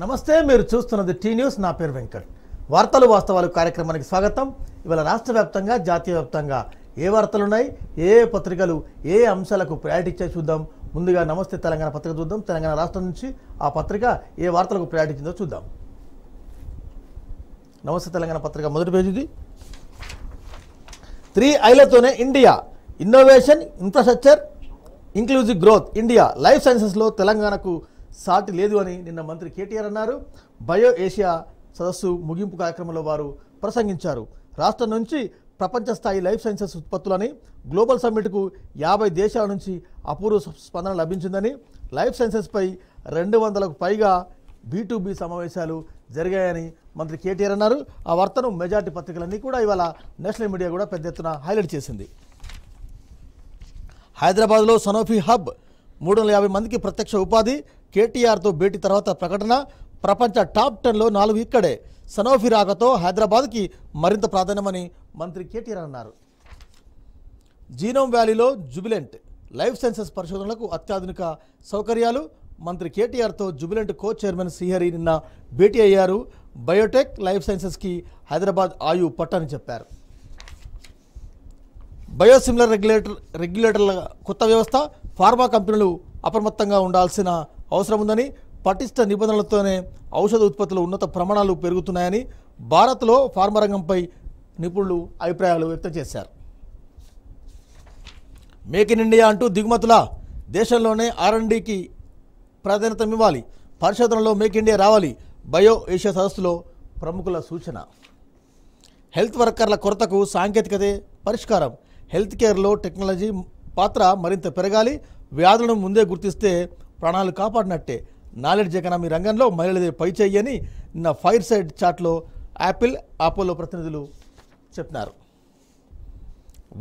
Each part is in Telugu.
నమస్తే మీరు చూస్తున్నది టీ న్యూస్ నా పేరు వెంకట్ వార్తలు వాస్తవాలు కార్యక్రమానికి స్వాగతం ఇవాళ రాష్ట్ర వ్యాప్తంగా జాతీయ వ్యాప్తంగా ఏ వార్తలున్నాయి ఏ పత్రికలు ఏ అంశాలకు ప్రయారిటీ ఇచ్చే చూద్దాం ముందుగా నమస్తే తెలంగాణ పత్రిక చూద్దాం తెలంగాణ రాష్ట్రం నుంచి ఆ పత్రిక ఏ వార్తలకు ప్రయారిటించిందో చూద్దాం నమస్తే తెలంగాణ పత్రిక మొదటి పేజీది త్రీ ఐలతోనే India innovation infrastructure inclusive growth India life సైన్సెస్లో తెలంగాణకు సాటి లేదు అని నిన్న మంత్రి కేటీఆర్ అన్నారు బయో ఏషియా సదస్సు ముగింపు కార్యక్రమంలో వారు ప్రసంగించారు రాష్ట్రం నుంచి ప్రపంచ స్థాయి లైఫ్ సైన్సెస్ ఉత్పత్తులని గ్లోబల్ సమ్మిట్కు యాభై దేశాల నుంచి అపూర్వ స్పందన లభించిందని లైఫ్ సైన్సెస్పై రెండు వందలకు పైగా బీటూబీ సమావేశాలు జరిగాయని మంత్రి కేటీఆర్ అన్నారు ఆ వార్తను మెజార్టీ పత్రికలన్నీ కూడా ఇవాళ నేషనల్ మీడియా కూడా పెద్ద ఎత్తున హైలైట్ చేసింది హైదరాబాద్లో సనోఫీ హబ్ మూడు వందల యాభై మందికి ప్రత్యక్ష ఉపాధి కేటీఆర్తో భేటీ తర్వాత ప్రకటన ప్రపంచ టాప్ టెన్లో నాలుగు ఇక్కడే సనోఫి రాకతో హైదరాబాద్కి మరింత ప్రాధాన్యమని మంత్రి కేటీఆర్ అన్నారు జీనోమ్ వ్యాలీలో జుబిలెంట్ లైఫ్ సైన్సెస్ పరిశోధనలకు అత్యాధునిక సౌకర్యాలు మంత్రి కేటీఆర్తో జుబిలెంట్ కో చైర్మన్ శ్రీహరి నిన్న భేటీ అయ్యారు బయోటెక్ లైఫ్ సైన్సెస్కి హైదరాబాద్ ఆయు పట్టని చెప్పారు బయోసిమిలర్ రెగ్యులేటర్ రెగ్యులేటర్ల కొత్త వ్యవస్థ ఫార్మా కంపెనీలు అప్రమత్తంగా ఉండాల్సిన అవసరం ఉందని పటిష్ట నిబంధనలతోనే ఔషధ ఉత్పత్తులు ఉన్నత ప్రమాణాలు పెరుగుతున్నాయని భారత్లో ఫార్మా రంగంపై నిపుణులు అభిప్రాయాలు వ్యక్తం చేశారు మేక్ ఇన్ ఇండియా అంటూ దిగుమతుల దేశంలోనే ప్రాధాన్యత ఇవ్వాలి పరిశోధనలో మేక్ ఇండియా రావాలి బయో ఏషియా సదస్సులో ప్రముఖుల సూచన హెల్త్ వర్కర్ల కొరతకు సాంకేతికతే పరిష్కారం హెల్త్ కేర్లో టెక్నాలజీ పాత్ర మరింత పెరగాలి వ్యాధులను ముందే గుర్తిస్తే ప్రాణాలు కాపాడినట్టే నాలెడ్జ్ ఎకనామీ రంగంలో మహిళలదే పై చెయ్యని నిన్న ఫైర్ సైడ్ చాట్లో యాపిల్ ఆపోలో ప్రతినిధులు చెప్పినారు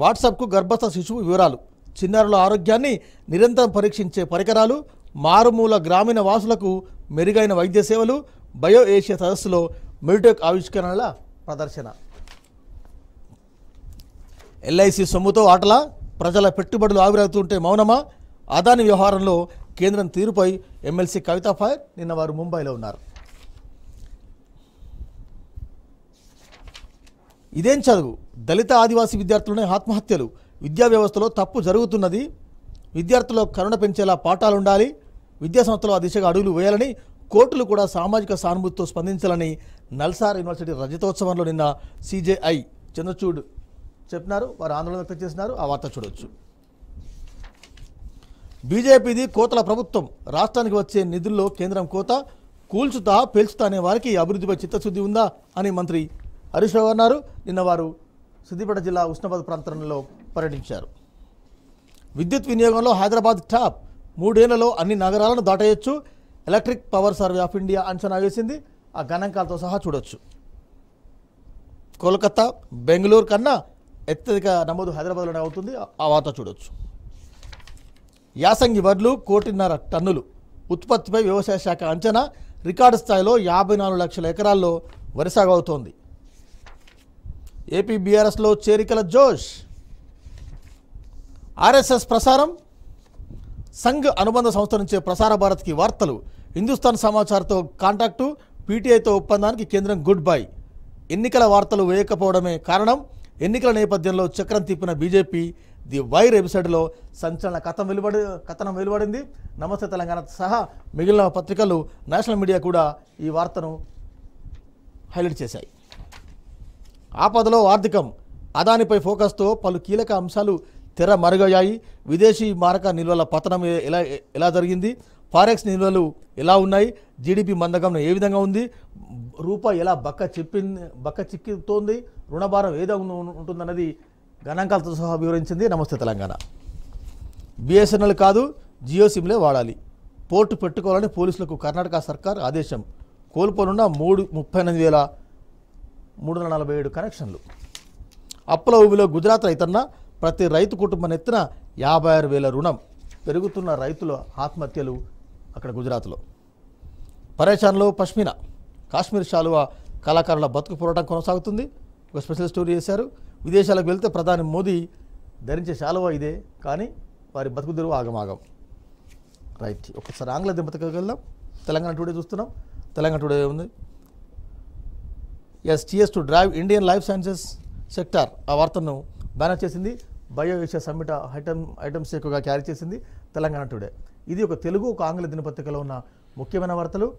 వాట్సాప్కు గర్భస్థ శిశువు వివరాలు చిన్నారుల ఆరోగ్యాన్ని నిరంతరం పరీక్షించే పరికరాలు మారుమూల గ్రామీణ వాసులకు మెరుగైన వైద్య సేవలు బయో ఏషియా సదస్సులో మెడిటెక్ ఆవిష్కరణల ప్రదర్శన ఎల్ఐసి సొమ్ముతో ఆటల ప్రజల పెట్టుబడులు ఆవిరవుతుంటే మౌనమా అదాని వ్యవహారంలో కేంద్రం తీరుపై ఎమ్మెల్సీ కవితా ఫైర్ నిన్న వారు ముంబైలో ఉన్నారు ఇదేం చదువు దళిత ఆదివాసీ విద్యార్థులనే ఆత్మహత్యలు విద్యా వ్యవస్థలో తప్పు జరుగుతున్నది విద్యార్థుల్లో కరుణ పెంచేలా పాఠాలు ఉండాలి విద్యా సంస్థలో ఆ దిశగా అడుగులు వేయాలని కోర్టులు కూడా సామాజిక సానుభూతితో స్పందించాలని నల్సార్ యూనివర్సిటీ రజతోత్సవంలో నిన్న సీజేఐ చంద్రచూడ్ చెప్పినారు వారు ఆందోళన వ్యక్తం చేసినారు ఆ వార్త చూడవచ్చు బీజేపీది కోతల ప్రభుత్వం రాష్ట్రానికి వచ్చే నిధుల్లో కేంద్రం కోత కూల్చుతా పేల్చుతా అనే వారికి అభివృద్ధిపై చిత్తశుద్ధి ఉందా అని మంత్రి హరీష్ రావు అన్నారు నిన్న వారు సిద్దిపేట జిల్లా ఉష్ణబాద్ ప్రాంతంలో పర్యటించారు విద్యుత్ వినియోగంలో హైదరాబాద్ టాప్ మూడేళ్లలో అన్ని నగరాలను దాటేయచ్చు electric power survey of India అంచనా వేసింది ఆ గణాంకాలతో సహా చూడొచ్చు కోల్కతా బెంగళూరు కన్నా అత్యధిక నమోదు హైదరాబాద్లోనే అవుతుంది ఆ వార్త చూడవచ్చు యాసంగి వడ్లు కోటిన్నర టన్నులు ఉత్పత్తిపై వ్యవసాయ శాఖ అంచనా రికార్డు స్థాయిలో యాభై నాలుగు లక్షల ఎకరాల్లో వరి సాగు అవుతోంది ఏపీ బీఆర్ఎస్లో చేరికల జోష్ ఆర్ఎస్ఎస్ ప్రసారం సంఘ్ అనుబంధ సంస్థ నుంచే ప్రసార భారత్కి వార్తలు హిందుస్థాన్ సమాచార్తో కాంటాక్టు పీటీఐతో ఒప్పందానికి కేంద్రం గుడ్ బై ఎన్నికల వార్తలు వేయకపోవడమే కారణం ఎన్నికల నేపథ్యంలో చక్రం తిప్పిన బీజేపీ ది వైర్ ఎపిసోడ్లో సంచలన కథం వెలువడి కథనం వెలువడింది నమస్తే తెలంగాణ సహా మిగిలిన పత్రికలు నేషనల్ మీడియా కూడా ఈ వార్తను హైలైట్ చేశాయి ఆపదలో ఆర్థికం అదానిపై ఫోకస్తో పలు కీలక అంశాలు తెర మరుగయ్యాయి విదేశీ మారక నిల్వల పతనం ఎలా ఎలా జరిగింది ఫారెక్స్ నిల్వలు ఎలా ఉన్నాయి జీడిపి మందగమనం ఏ విధంగా ఉంది రూపాయి ఎలా బక్క చెప్పింది బక్క చిక్కుతోంది రుణభారం ఏదో ఉంటుందన్నది గణాంకాలతో సహా వివరించింది నమస్తే తెలంగాణ బిఎస్ఎన్ఎల్ కాదు జియో సిమ్లే వాడాలి పోర్టు పెట్టుకోవాలని పోలీసులకు కర్ణాటక సర్కార్ ఆదేశం కోల్పోనున్న మూడు ముప్పై ఎనిమిది వేల మూడు వందల నలభై ఏడు కనెక్షన్లు అప్పుల ఊబిలో గుజరాత్ రైతన్న ప్రతి రైతు కుటుంబం ఎత్తున యాభై ఆరు వేల రుణం పెరుగుతున్న రైతుల ఆత్మహత్యలు అక్కడ గుజరాత్లో పరేషాన్లో పష్మినా కాశ్మీర్ షాలువా కళాకారుల బతుకు పోరాటం కొనసాగుతుంది ఒక స్పెషల్ స్టోరీ చేశారు విదేశాలకు వెళ్తే ప్రధాని మోదీ ధరించే శాలువా ఇదే కానీ వారి బతుకు తెరువు ఆగమాగం రైట్ ఒకసారి ఆంగ్ల దింపతకు వెళ్దాం తెలంగాణ టుడే చూస్తున్నాం తెలంగాణ టుడే ఉంది S TS to drive Indian life sciences sector ఆ వార్తను బ్యానర్ చేసింది bio Asia summit item items ఎక్కువగా క్యారీ చేసింది తెలంగాణ టుడే ఇది ఒక తెలుగు ఒక ఆంగ్ల దినపత్రికలో ఉన్న ముఖ్యమైన వార్తలు